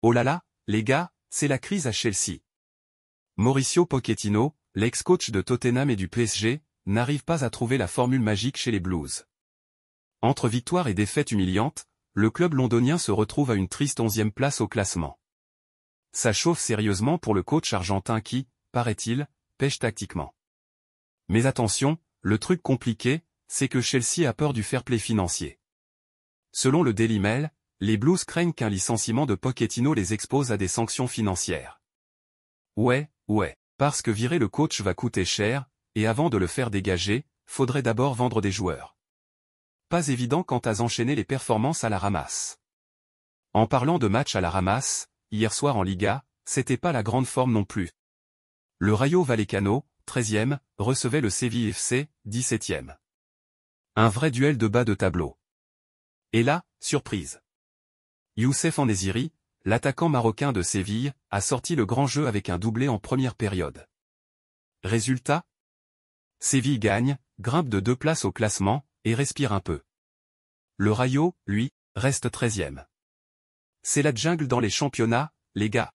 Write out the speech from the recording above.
Oh là là, les gars, c'est la crise à Chelsea. Mauricio Pochettino, l'ex-coach de Tottenham et du PSG, n'arrive pas à trouver la formule magique chez les Blues. Entre victoire et défaite humiliante, le club londonien se retrouve à une triste onzième place au classement. Ça chauffe sérieusement pour le coach argentin qui, paraît-il, pêche tactiquement. Mais attention, le truc compliqué, c'est que Chelsea a peur du fair play financier. Selon le Daily Mail, les Blues craignent qu'un licenciement de Pochettino les expose à des sanctions financières. Ouais, ouais, parce que virer le coach va coûter cher, et avant de le faire dégager, faudrait d'abord vendre des joueurs. Pas évident quant à enchaîner les performances à la ramasse. En parlant de match à la ramasse, hier soir en Liga, c'était pas la grande forme non plus. Le Rayo Vallecano, 13e, recevait le Séville FC, 17e. Un vrai duel de bas de tableau. Et là, surprise. Youssef Anneziri, l'attaquant marocain de Séville, a sorti le grand jeu avec un doublé en première période. Résultat Séville gagne, grimpe de deux places au classement, et respire un peu. Le Rayo, lui, reste treizième. C'est la jungle dans les championnats, les gars.